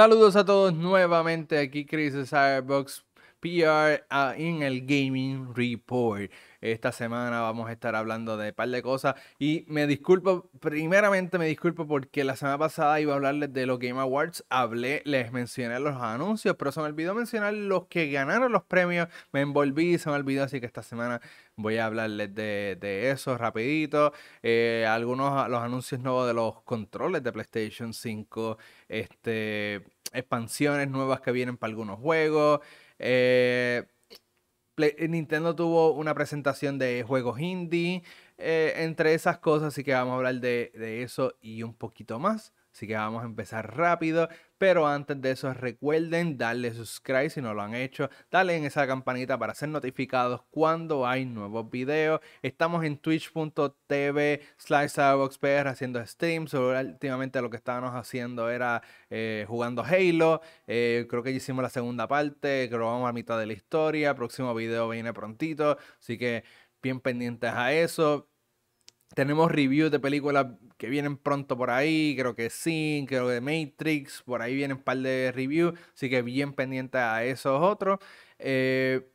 Saludos a todos nuevamente aquí Chris Sirebox PR ah, en el Gaming Report. Esta semana vamos a estar hablando de un par de cosas. Y me disculpo, primeramente me disculpo porque la semana pasada iba a hablarles de los Game Awards. Hablé, les mencioné los anuncios, pero se me olvidó mencionar los que ganaron los premios. Me envolví, se me olvidó, así que esta semana voy a hablarles de, eso rapidito. Eh, algunos los anuncios nuevos de los controles de PlayStation 5. Este expansiones nuevas que vienen para algunos juegos. Eh, eh, Nintendo tuvo una presentación de juegos indie, eh, entre esas cosas, así que vamos a hablar de eso y un poquito más. Así que vamos a empezar rápido. Pero antes de eso, recuerden darle subscribe si no lo han hecho. Dale en esa campanita para ser notificados cuando hay nuevos videos. Estamos en twitch.tv slash haciendo streams. Últimamente lo que estábamos haciendo era eh, jugando Halo. Eh, creo que ya hicimos la segunda parte. Creo que vamos a mitad de la historia. próximo video viene prontito. Así que bien pendientes a eso. Tenemos reviews de películas que vienen pronto por ahí, creo que sí, creo que de Matrix, por ahí vienen un par de reviews, así que bien pendiente a esos otros. Eh,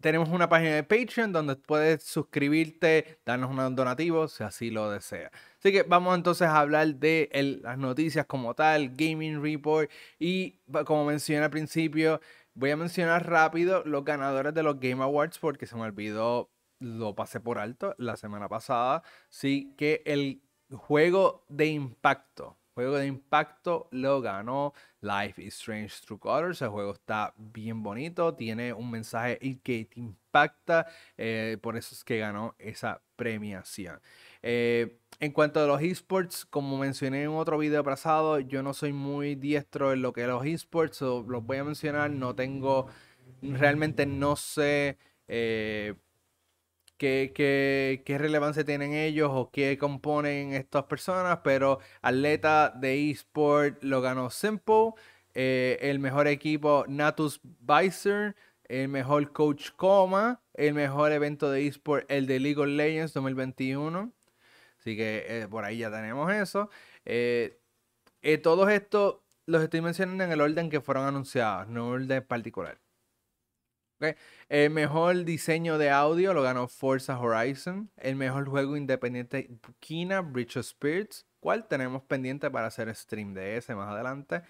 tenemos una página de Patreon donde puedes suscribirte, darnos un donativo si así lo deseas. Así que vamos entonces a hablar de las noticias como tal, Gaming Report y como mencioné al principio, voy a mencionar rápido los ganadores de los Game Awards porque se me olvidó lo pasé por alto la semana pasada. Sí, que el juego de impacto. Juego de impacto lo ganó Life is Strange True Colors. El juego está bien bonito, tiene un mensaje y que te impacta. Eh, por eso es que ganó esa premiación. Eh, en cuanto a los esports, como mencioné en otro video pasado, yo no soy muy diestro en lo que es los esports. los voy a mencionar. No tengo, realmente no sé. Eh, qué, relevancia tienen ellos o qué componen estas personas, pero atleta de eSport lo ganó Simple, eh, el mejor equipo Natus Visor, el mejor coach Coma, el mejor evento de eSport, el de League of Legends 2021. Así que eh, por ahí ya tenemos eso. Eh, todos estos los estoy mencionando en el orden que fueron anunciados, no en orden particular. El mejor diseño de audio lo ganó Forza Horizon. El mejor juego independiente, Kina Bridge of Spirits, cual tenemos pendiente para hacer stream de ese más adelante.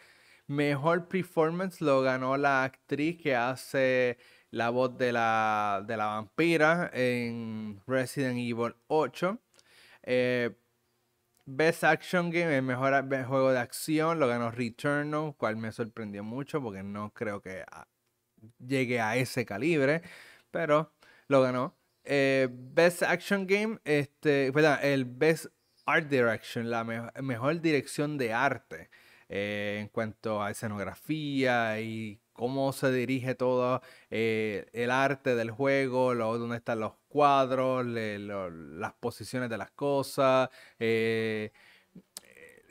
Mejor performance lo ganó la actriz que hace la voz de la, de la vampira en Resident Evil 8. Eh, Best Action Game, el mejor juego de acción, lo ganó Returnal, cual me sorprendió mucho porque no creo que llegue a ese calibre, pero lo ganó. Eh, Best Action Game, este, el Best Art Direction, la mejor dirección de arte eh, en cuanto a escenografía y cómo se dirige todo eh, el arte del juego, donde dónde están los cuadros, las posiciones de las cosas,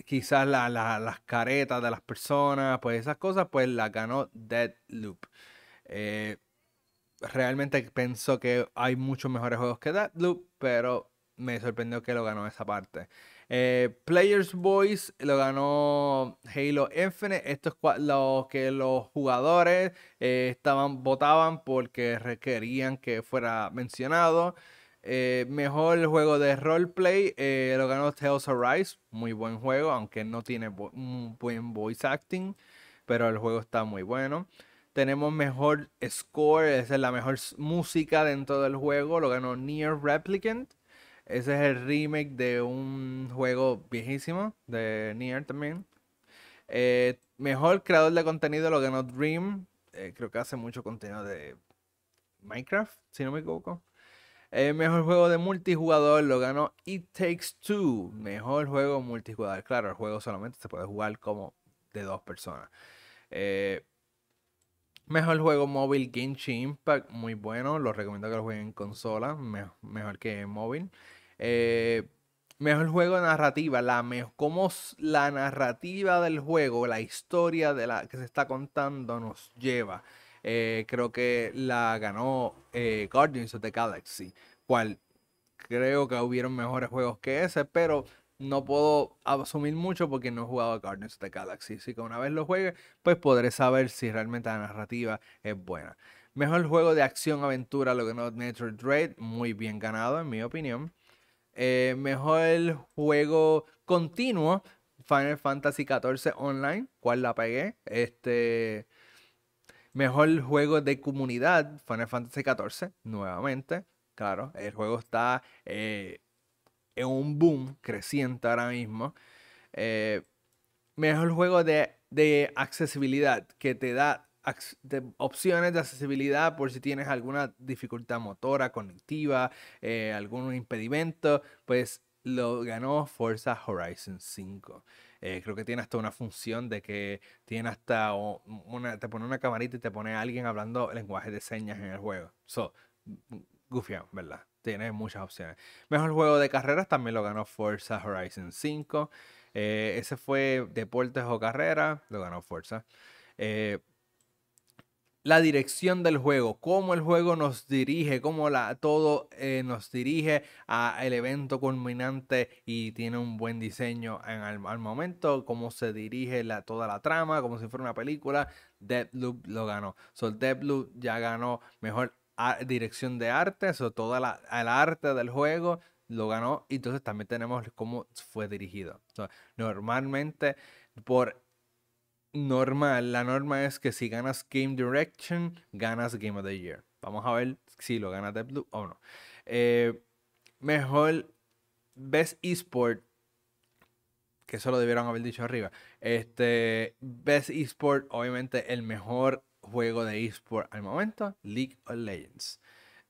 quizás las caretas de las personas, pues esas cosas, pues las ganó Dead Loop. Eh, realmente Pensó que hay muchos mejores juegos que Loop, pero me sorprendió que lo ganó esa parte. Eh, Players Voice lo ganó Halo Infinite. Esto es lo que los jugadores eh, estaban, votaban porque requerían que fuera mencionado. mejor juego de roleplay lo ganó Tales Arise. Muy buen juego, aunque no tiene un buen voice acting, pero el juego está muy bueno tenemos mejor score, esa es la mejor música dentro del juego, lo ganó Near Replicant. Ese es el remake de un juego viejísimo, de Near también. Eh, mejor creador de contenido lo ganó Dream. Eh, creo que hace mucho contenido de Minecraft, si no me equivoco. Eh, mejor juego de multijugador lo ganó It Takes Two. Mejor juego multijugador. Claro, el juego solamente se puede jugar como de dos personas. Eh, Mejor juego móvil Genshin Impact, muy bueno. lo recomiendo que lo jueguen en consola, mejor, que en móvil. Eh, mejor juego narrativa, la la narrativa del juego, la historia de la que se está contando nos lleva. Eh, creo que la ganó eh, Guardians of the Galaxy, cual creo que hubieron mejores juegos que ese, pero no puedo asumir mucho porque no he jugado a Guardians of the Galaxy. Así que una vez lo juegue, pues podré saber si realmente la narrativa es buena. Mejor juego de acción-aventura, lo que no es Nature Dread, muy bien ganado en mi opinión. Eh, mejor juego continuo, Final Fantasy XIV Online, ¿Cuál la pegué. Este, mejor juego de comunidad, Final Fantasy XIV, nuevamente. Claro, el juego está... Eh, en un boom creciente ahora mismo. Eh, mejor juego de, de, accesibilidad que te da opciones de accesibilidad por si tienes alguna dificultad motora, conectiva, eh, algún impedimento, pues lo ganó Forza Horizon 5. Eh, creo que tiene hasta una función de que tiene hasta una, te pone una camarita y te pone a alguien hablando lenguaje de señas en el juego. So, Gufia, ¿verdad? Tiene muchas opciones. Mejor juego de carreras también lo ganó Forza Horizon 5. Eh, ese fue deportes o carreras, lo ganó Forza. Eh, la dirección del juego, cómo el juego nos dirige, cómo la, todo eh, nos dirige al evento culminante y tiene un buen diseño en, al, momento, cómo se dirige la, toda la trama, como si fuera una película. Deadloop lo ganó. So Deadloop ya ganó mejor dirección de arte, o toda la, el arte del juego lo ganó. Y entonces también tenemos cómo fue dirigido. normalmente, por normal, la norma es que si ganas Game Direction, ganas Game of the Year. Vamos a ver si lo gana Blue o no. Eh, mejor Best Esport, que eso lo debieron haber dicho arriba. Este, Best Esport, obviamente el mejor juego de eSport al momento, League of Legends.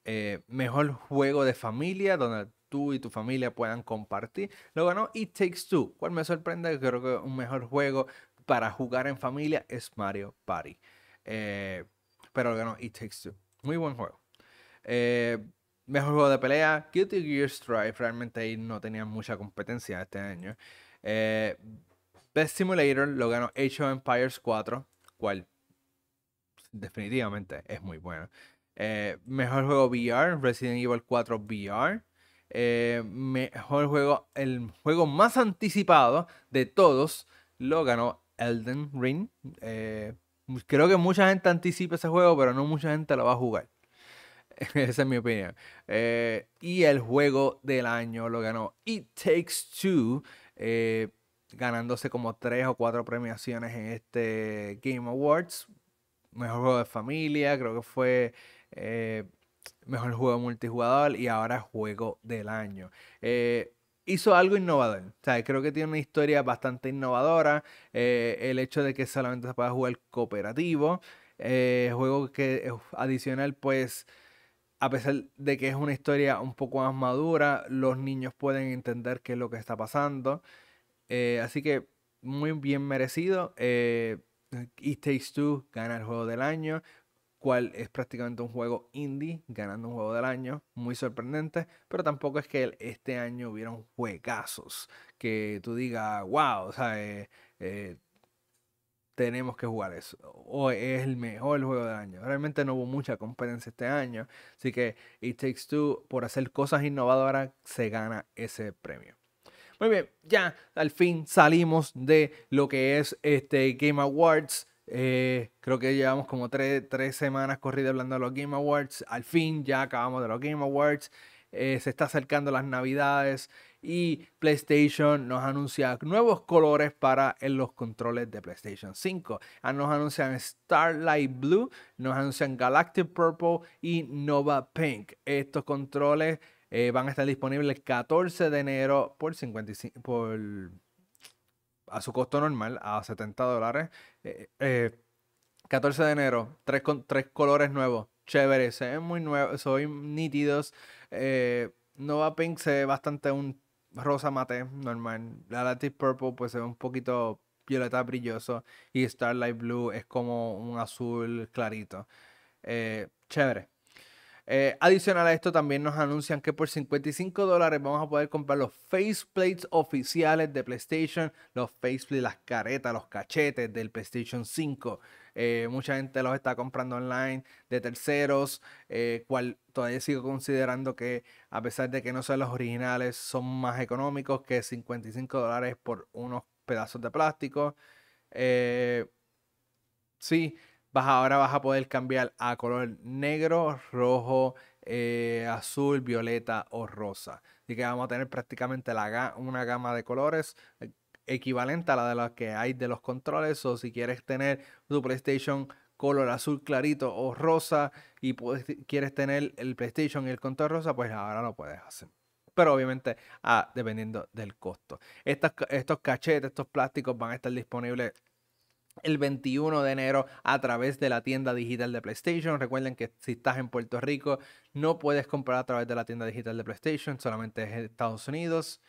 Eh, mejor juego de familia, donde tú y tu familia puedan compartir. Lo ganó It Takes Two. Cual me sorprende, creo que un mejor juego para jugar en familia es Mario Party. Eh, pero lo ganó It Takes Two. Muy buen juego. Eh, mejor juego de pelea, Guilty Gear Strive. Realmente ahí no tenía mucha competencia este año. Best Simulator lo ganó Age of Empires 4, cual definitivamente es muy bueno... Eh, mejor juego VR, Resident Evil 4 VR. Eh, mejor juego, el juego más anticipado de todos lo ganó Elden Ring. Eh, creo que mucha gente anticipa ese juego, pero no mucha gente lo va a jugar. Esa es mi opinión. y el juego del año lo ganó It Takes Two, ganándose como tres o cuatro premiaciones en este Game Awards mejor juego de familia, creo que fue eh, mejor juego multijugador y ahora juego del año. Eh, hizo algo innovador. creo que tiene una historia bastante innovadora. Eh, el hecho de que solamente se pueda jugar cooperativo. juego que es adicional, pues, a pesar de que es una historia un poco más madura, los niños pueden entender qué es lo que está pasando. así que muy bien merecido. It Takes Two gana el juego del año, cual es prácticamente un juego indie ganando un juego del año, muy sorprendente, pero tampoco es que este año hubieron juegazos que tú digas, wow, o sea, eh, eh, tenemos que jugar eso, o es el mejor juego del año. Realmente no hubo mucha competencia este año, así que It Takes Two, por hacer cosas innovadoras, se gana ese premio. Muy bien, ya al fin salimos de lo que es este Game Awards eh, creo que llevamos como tres, semanas corridas hablando de los Game Awards. Al fin ya acabamos de los Game Awards. Eh, se está acercando las navidades y PlayStation nos anuncia nuevos colores para los controles de PlayStation 5. Ah, nos anuncian Starlight Blue, nos anuncian Galactic Purple y Nova Pink. Estos controles eh, van a estar disponibles el 14 de enero por 55, por a su costo normal, a 70 dólares. 14 eh, eh, eh, de enero, tres, tres colores nuevos, chévere, se ven muy nuevos, son nítidos. Nova Pink se ve bastante un rosa mate normal. La Latte Purple pues se ve un poquito violeta brilloso y Starlight Blue es como un azul clarito. chévere. Eh, adicional a esto, también nos anuncian que por 55 dólares vamos a poder comprar los faceplates oficiales de PlayStation, los faceplates, las caretas, los cachetes del PlayStation 5. Eh, mucha gente los está comprando online de terceros, eh, cual todavía sigo considerando que a pesar de que no son los originales, son más económicos que 55 dólares por unos pedazos de plástico. sí, ahora vas a poder cambiar a color negro, rojo, eh, azul, violeta o rosa. Así que vamos a tener prácticamente una gama de colores eh, equivalente a la de los que hay de los controles. O si quieres tener tu PlayStation color azul clarito o rosa y quieres tener el PlayStation y el control rosa, pues ahora lo puedes hacer. Pero obviamente ah, dependiendo del costo. estos cachetes, estos plásticos van a estar disponibles el 21 de enero a través de la tienda digital de PlayStation. Recuerden que si estás en Puerto Rico no puedes comprar a través de la tienda digital de PlayStation, solamente es en Estados Unidos.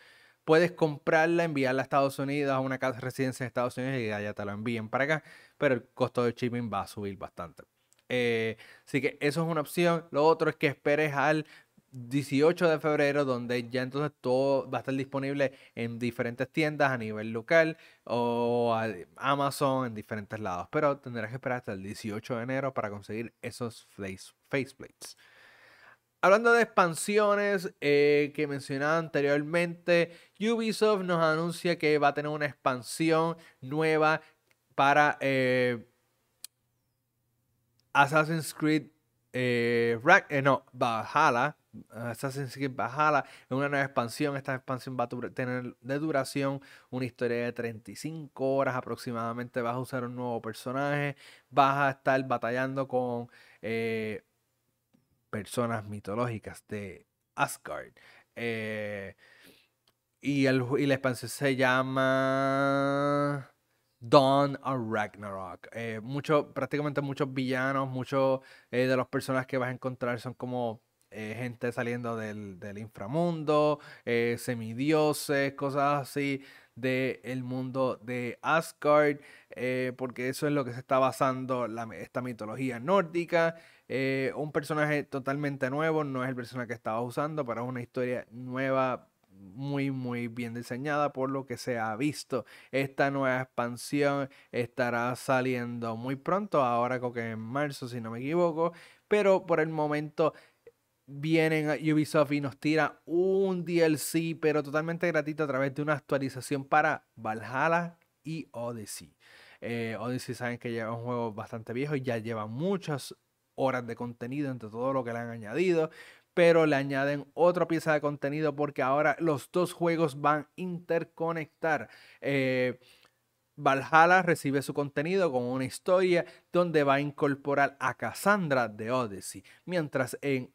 Puedes comprarla, enviarla a Estados Unidos, a una casa residencia de Estados Unidos y allá te la envíen para acá, pero el costo de shipping va a subir bastante. Eh, así que eso es una opción. Lo otro es que esperes al 18 de febrero, donde ya entonces todo va a estar disponible en diferentes tiendas a nivel local o Amazon en diferentes lados. Pero tendrás que esperar hasta el 18 de enero para conseguir esos face, faceplates. Hablando de expansiones eh, que mencionaba anteriormente, Ubisoft nos anuncia que va a tener una expansión nueva para eh, Assassin's Creed eh, Rack, eh, no, Bajala, ah, Assassin's Creed Bajala, es una nueva expansión. Esta expansión va a tener de duración una historia de 35 horas aproximadamente. Vas a usar un nuevo personaje, vas a estar batallando con eh, personas mitológicas de Asgard. y, el, y la expansión se llama Don a Ragnarok. Eh, mucho, prácticamente muchos villanos, muchos eh, de los personajes que vas a encontrar son como eh, gente saliendo del, inframundo, semidioses, cosas así del mundo de Asgard, porque eso es lo que se está basando esta mitología nórdica. un personaje totalmente nuevo, no es el personaje que estaba usando, para una historia nueva, muy, muy bien diseñada por lo que se ha visto. Esta nueva expansión estará saliendo muy pronto, ahora creo que en marzo, si no me equivoco, pero por el momento vienen Ubisoft y nos tira un DLC, pero totalmente gratuito a través de una actualización para Valhalla y Odyssey. Eh, Odyssey saben que lleva un juego bastante viejo y ya lleva muchas horas de contenido entre todo lo que le han añadido, pero le añaden otra pieza de contenido porque ahora los dos juegos van a interconectar. Eh, Valhalla recibe su contenido con una historia donde va a incorporar a Cassandra de Odyssey, mientras en,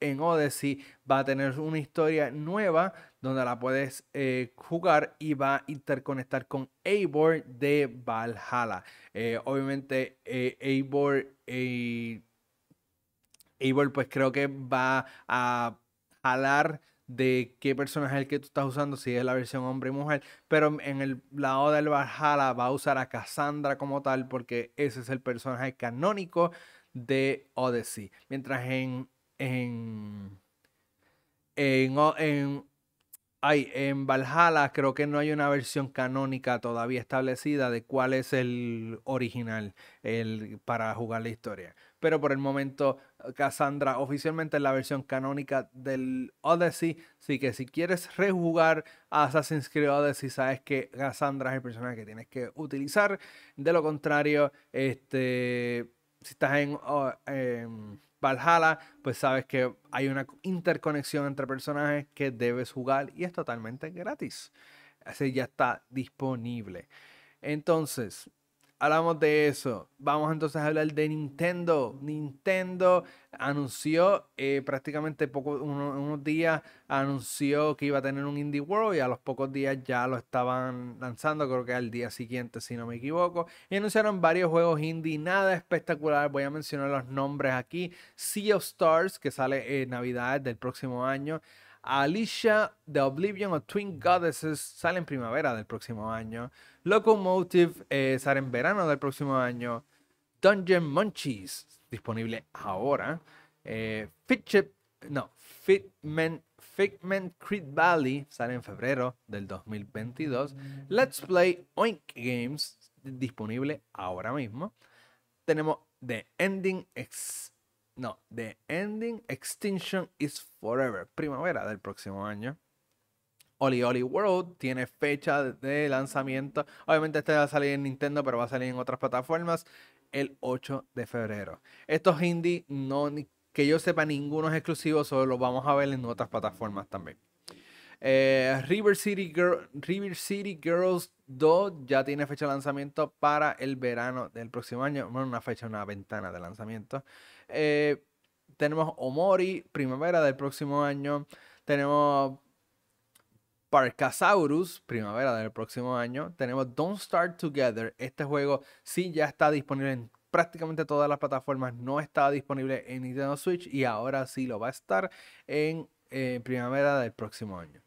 en Odyssey va a tener una historia nueva donde la puedes eh, jugar y va a interconectar con Eivor de Valhalla. Eh, obviamente, Eivor bueno, pues creo que va a hablar de qué personaje es el que tú estás usando, si es la versión hombre y mujer, pero en el lado del Valhalla va a usar a Cassandra como tal porque ese es el personaje canónico de Odyssey. Mientras en en en, Valhalla creo que no hay una versión canónica todavía establecida de cuál es el original el, para jugar la historia. Pero por el momento Cassandra oficialmente en la versión canónica del Odyssey. Así que si quieres rejugar a Assassin's Creed Odyssey, sabes que Cassandra es el personaje que tienes que utilizar. De lo contrario, este, si estás en, en Valhalla, pues sabes que hay una interconexión entre personajes que debes jugar y es totalmente gratis. Así ya está disponible. Entonces, hablamos de eso. Vamos entonces a hablar de Nintendo. Nintendo anunció eh, prácticamente poco, unos días, anunció que iba a tener un Indie World y a los pocos días ya lo estaban lanzando, creo que al día siguiente si no me equivoco. Y anunciaron varios juegos indie, nada espectacular, voy a mencionar los nombres aquí. Sea of Stars, que sale en Navidad del próximo año. Alicia, The Oblivion o Twin Goddesses sale en primavera del próximo año. Locomotive eh, sale en verano del próximo año. Dungeon Munchies, disponible ahora. Eh, no, Fitment, Figment Creed Valley sale en febrero del 2022. Let's Play Oink Games, disponible ahora mismo. Tenemos The Ending X. No, The Ending Extinction is Forever, primavera del próximo año. Oli Oli World tiene fecha de lanzamiento. Obviamente este va a salir en Nintendo, pero va a salir en otras plataformas el 8 de febrero. Estos indie, no, que yo sepa, ninguno es exclusivo, solo los vamos a ver en otras plataformas también. Eh, River, City River City Girls 2 ya tiene fecha de lanzamiento para el verano del próximo año. no una fecha, una ventana de lanzamiento. Eh, tenemos Omori, primavera del próximo año. Tenemos Parkasaurus, primavera del próximo año. Tenemos Don't Start Together. Este juego sí ya está disponible en prácticamente todas las plataformas. No estaba disponible en Nintendo Switch y ahora sí lo va a estar en eh, primavera del próximo año.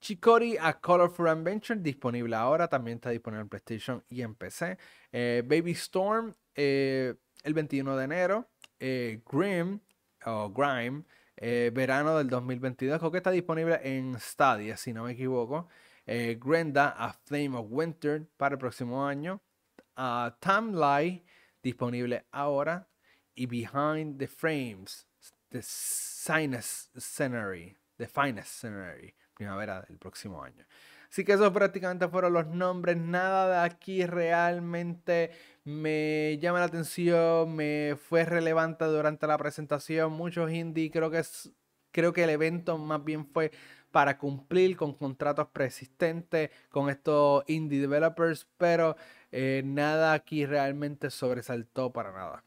Chikori A Colorful Adventure, disponible ahora, también está disponible en PlayStation y en PC. Eh, Baby Storm, el 21 de enero. Eh, Grim, o Grime, eh, verano del 2022. Creo que está disponible en Stadia, si no me equivoco. Eh, Grenda, A Flame of Winter, para el próximo año. a ah, Time disponible ahora. Y Behind the Frames, The The Finest Scenery, primavera del próximo año. Así que esos prácticamente fueron los nombres. Nada de aquí realmente me llama la atención, me fue relevante durante la presentación. Muchos indie, creo que, creo que el evento más bien fue para cumplir con contratos preexistentes con estos indie developers, pero eh, nada aquí realmente sobresaltó para nada.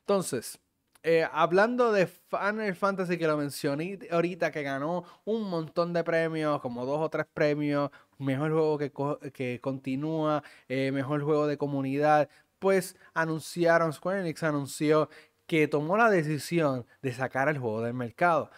Entonces, eh, hablando de Final Fantasy, que lo mencioné ahorita, que ganó un montón de premios, como dos o tres premios, mejor juego que, continúa, eh, mejor juego de comunidad, pues anunciaron, Square Enix anunció que tomó la decisión de sacar el juego del mercado.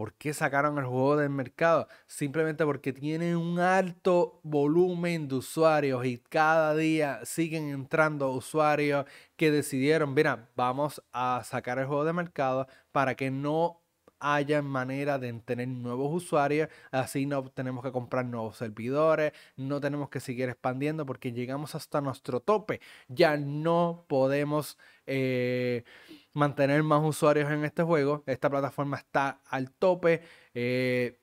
¿Por qué sacaron el juego del mercado? Simplemente porque tienen un alto volumen de usuarios y cada día siguen entrando usuarios que decidieron, mira, vamos a sacar el juego del mercado para que no haya manera de tener nuevos usuarios, así no tenemos que comprar nuevos servidores, no tenemos que seguir expandiendo porque llegamos hasta nuestro tope, ya no podemos... Eh, mantener más usuarios en este juego. Esta plataforma está al tope. Eh,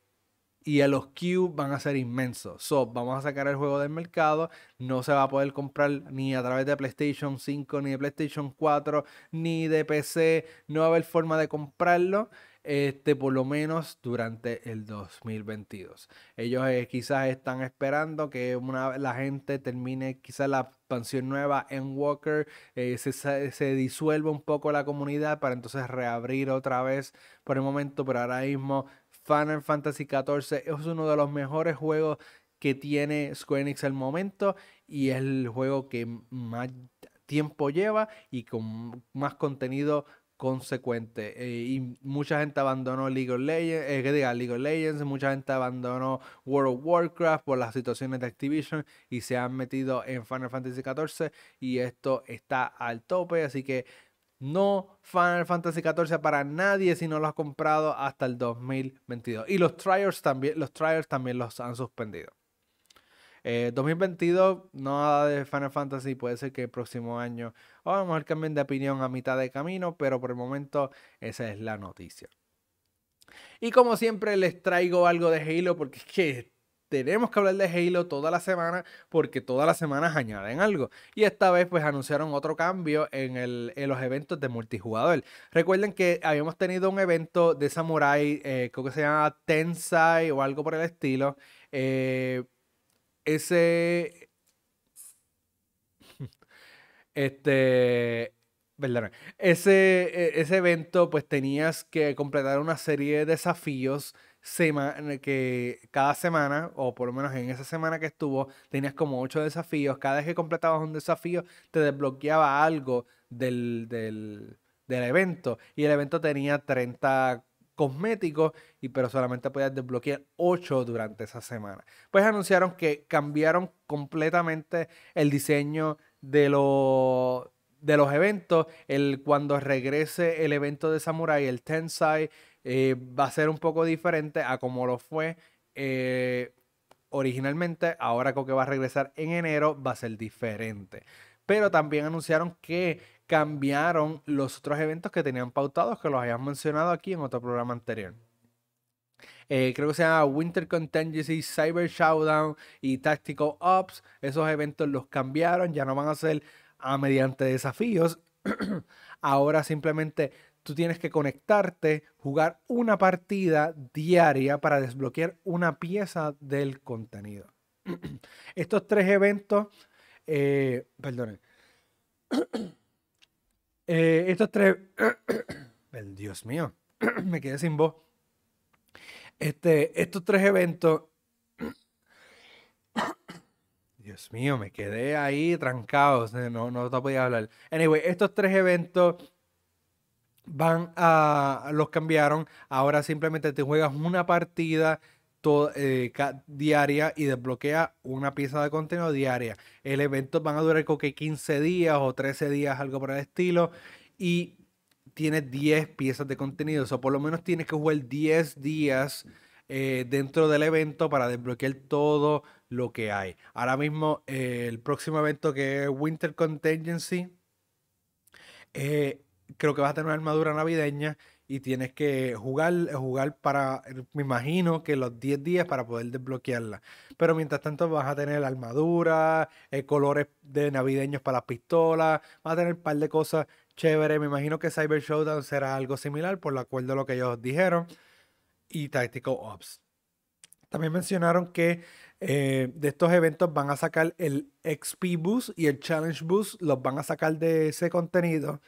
y a los queues van a ser inmensos. So, vamos a sacar el juego del mercado. No se va a poder comprar ni a través de PlayStation 5, ni de PlayStation 4, ni de PC. No va a haber forma de comprarlo este, por lo menos durante el 2022. Ellos eh, quizás están esperando que una, la gente termine quizás la expansión nueva en Walker, eh, se, se disuelva un poco la comunidad para entonces reabrir otra vez por el momento, pero ahora mismo Final Fantasy XIV es uno de los mejores juegos que tiene Square Enix al momento y es el juego que más tiempo lleva y con más contenido consecuente. Eh, y mucha gente abandonó League of Legends, eh, que diga League of Legends, mucha gente abandonó World of Warcraft por las situaciones de Activision y se han metido en Final Fantasy XIV y esto está al tope, así que no Final Fantasy XIV para nadie si no lo has comprado hasta el 2022. Y los Triers también, los también los han suspendido. Eh, 2022, nada de Final Fantasy, puede ser que el próximo año, o a lo mejor cambien de opinión a mitad de camino, pero por el momento esa es la noticia. Y como siempre les traigo algo de Halo porque es que tenemos que hablar de Halo toda la semana porque todas las semanas añaden algo. Y esta vez pues anunciaron otro cambio en, los eventos de multijugador. Recuerden que habíamos tenido un evento de Samurai, eh, creo que se llama Tensai o algo por el estilo. Eh, ese. Este. Ese, e, ese evento, pues tenías que completar una serie de desafíos semana, que cada semana, o por lo menos en esa semana que estuvo, tenías como ocho desafíos. Cada vez que completabas un desafío, te desbloqueaba algo del, del evento. Y el evento tenía 30 cosméticos, y, pero solamente podías desbloquear 8 durante esa semana. Pues anunciaron que cambiaron completamente el diseño de los de los eventos, el, cuando regrese el evento de Samurai, el Tensai, eh, va a ser un poco diferente a como lo fue eh, originalmente. Ahora con que va a regresar en enero va a ser diferente. Pero también anunciaron que cambiaron los otros eventos que tenían pautados, que los habían mencionado aquí en otro programa anterior. Eh, creo que se llama Winter Contingency, Cyber Showdown y Tactical Ops. Esos eventos los cambiaron, ya no van a ser mediante desafíos. Ahora simplemente tú tienes que conectarte, jugar una partida diaria para desbloquear una pieza del contenido. Estos tres eventos, eh, perdonen. Eh, estos tres. el Dios mío, me quedé sin voz. Este, estos tres eventos. Dios mío, me quedé ahí trancado, no, no te podía hablar. Anyway, estos tres eventos van a. los cambiaron. Ahora simplemente te juegas una partida eh, diaria y desbloquea una pieza de contenido diaria. El evento van a durar como que 15 días o 13 días, algo por el estilo. Y tienes 10 piezas de contenido. O por lo menos tienes que jugar 10 días eh, dentro del evento para desbloquear todo lo que hay. Ahora mismo, eh, el próximo evento que es Winter Contingency, creo que vas a tener una armadura navideña y tienes que jugar, jugar para, eh, me imagino que los 10 días para poder desbloquearla. Pero mientras tanto vas a tener armadura, eh, colores de navideños para las pistolas, vas a tener un par de cosas chéveres. Me imagino que Cyber Showdown será algo similar por lo acuerdo a lo que ellos dijeron. Y Tactical Ops. También mencionaron que eh, de estos eventos van a sacar el XP Boost y el Challenge Boost, los van a sacar de ese contenido,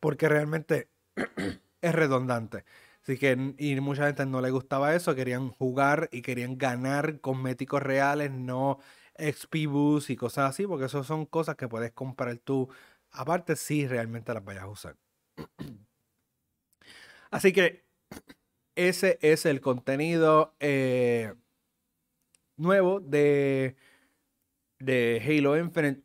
porque realmente... es redundante. Así que, y mucha gente no le gustaba eso, querían jugar y querían ganar cosméticos reales, no XP boost y cosas así, porque eso son cosas que puedes comprar tú aparte si realmente las vayas a usar. Así que ese es el contenido eh, nuevo de, de Halo Infinite.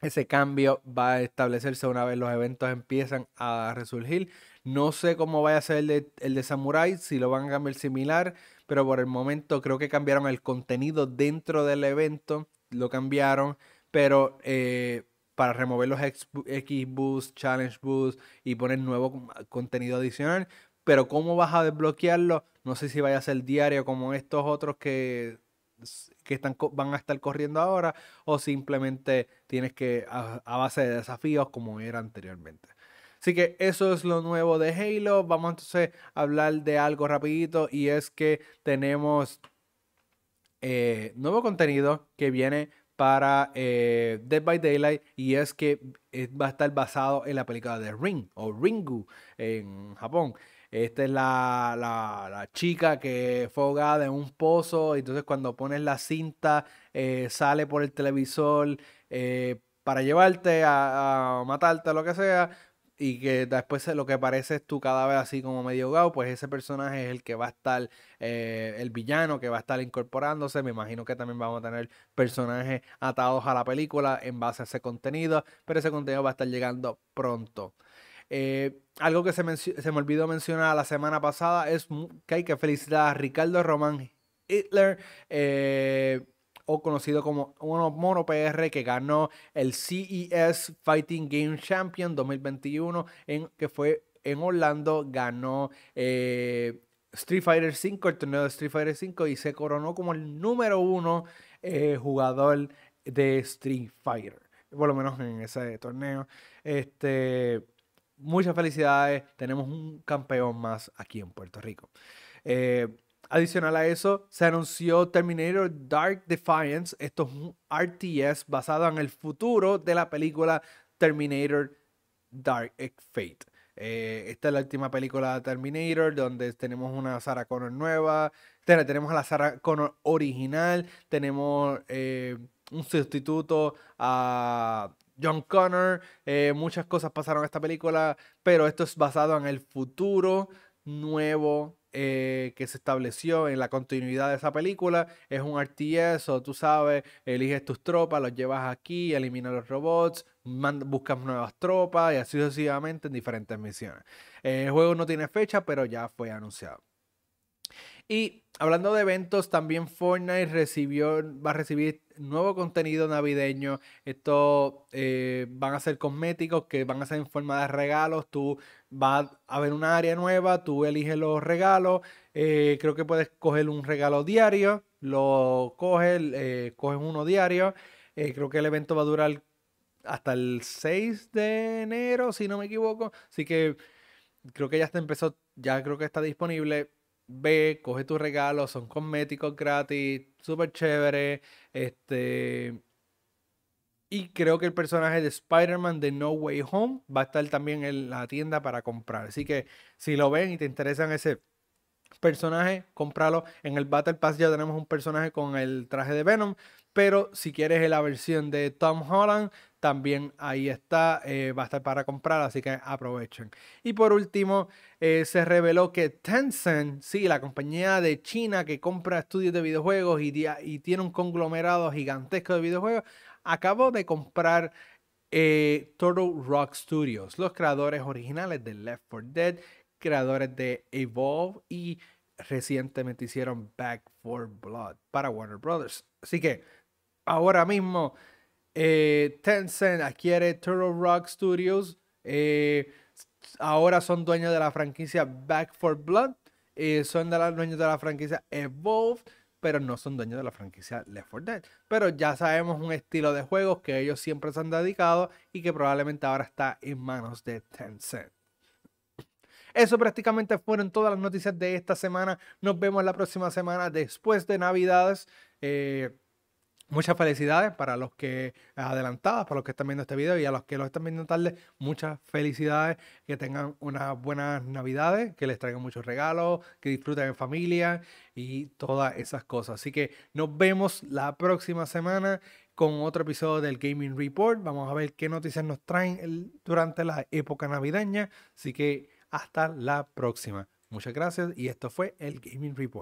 Ese cambio va a establecerse una vez los eventos empiezan a resurgir. No sé cómo vaya a ser el de, el de Samurai, si lo van a cambiar similar, pero por el momento creo que cambiaron el contenido dentro del evento, lo cambiaron, pero eh, para remover los X, Boost, Challenge Boost y poner nuevo contenido adicional. Pero cómo vas a desbloquearlo, no sé si vaya a ser diario como estos otros que están, van a estar corriendo ahora o simplemente tienes que a, base de desafíos como era anteriormente. Así que eso es lo nuevo de Halo. Vamos entonces a hablar de algo rapidito y es que tenemos eh, nuevo contenido que viene para eh, Dead by Daylight y es que eh, va a estar basado en la película de Ring o Ringu en Japón. Esta es la, chica que fue ahogada en un pozo. Entonces, cuando pones la cinta, sale por el televisor para llevarte a, matarte o lo que sea y que después lo que parece es tu cadáver así como medio gao pues ese personaje es el que va a estar, eh, el villano que va a estar incorporándose. Me imagino que también vamos a tener personajes atados a la película en base a ese contenido, pero ese contenido va a estar llegando pronto. Eh, algo que se, me olvidó mencionar la semana pasada es que hay que felicitar a Ricardo Román Hitler. Eh, o conocido como Uno Mono PR, que ganó el CES Fighting Game Champion 2021, en, que fue en Orlando, ganó eh, Street Fighter V, el torneo de Street Fighter V, y se coronó como el número uno eh, jugador de Street Fighter, por lo menos en ese torneo. Este, muchas felicidades, tenemos un campeón más aquí en Puerto Rico. Eh, Adicional a eso, se anunció Terminator Dark Defiance. Esto es un RTS basado en el futuro de la película Terminator Dark Fate. Eh, esta es la última película de Terminator, donde tenemos una Sarah Connor nueva, tenemos a la Sarah Connor original, tenemos eh, un sustituto a John Connor, eh, muchas cosas pasaron en esta película, pero esto es basado en el futuro nuevo eh, que se estableció en la continuidad de esa película. Es un RTS, o tú sabes, eliges tus tropas, los llevas aquí, eliminas los robots, buscas nuevas tropas y así sucesivamente en diferentes misiones. Eh, el juego no tiene fecha, pero ya fue anunciado. Y hablando de eventos, también Fortnite recibió, va a recibir nuevo contenido navideño. Esto eh, van a ser cosméticos que van a ser en forma de regalos. Tú va a haber una área nueva, tú eliges los regalos, eh, creo que puedes coger un regalo diario, lo coges, eh, coges uno diario, eh, creo que el evento va a durar hasta el 6 de enero, si no me equivoco, así que creo que ya está empezó, ya creo que está disponible, ve, coge tus regalos, son cosméticos gratis, súper chévere, este y creo que el personaje de Spider-Man de No Way Home va a estar también en la tienda para comprar. Así que si lo ven y te interesan ese personaje, cómpralo. En el Battle Pass ya tenemos un personaje con el traje de Venom. Pero si quieres la versión de Tom Holland, también ahí está, eh, va a estar para comprar, así que aprovechen. Y por último, eh, se reveló que Tencent, sí, la compañía de China que compra estudios de videojuegos y tiene un conglomerado gigantesco de videojuegos, acabo de comprar eh, Turtle Rock Studios, los creadores originales de Left 4 Dead, creadores de Evolve y recientemente hicieron Back 4 Blood para Warner Brothers. Así que ahora mismo eh, Tencent adquiere Turtle Rock Studios. Eh, ahora son dueños de la franquicia Back 4 Blood. son de los dueños de la franquicia Evolve pero no son dueños de la franquicia Left 4 Dead. Pero ya sabemos un estilo de juegos que ellos siempre se han dedicado y que probablemente ahora está en manos de Tencent. Eso prácticamente fueron todas las noticias de esta semana. Nos vemos la próxima semana después de Navidades. Eh, Muchas felicidades para los que adelantados, para los que están viendo este video y a los que lo están viendo tarde, muchas felicidades, que tengan unas buenas navidades, que les traigan muchos regalos, que disfruten en familia y todas esas cosas. Así que nos vemos la próxima semana con otro episodio del Gaming Report. Vamos a ver qué noticias nos traen durante la época navideña. Así que hasta la próxima. Muchas gracias y esto fue el Gaming Report.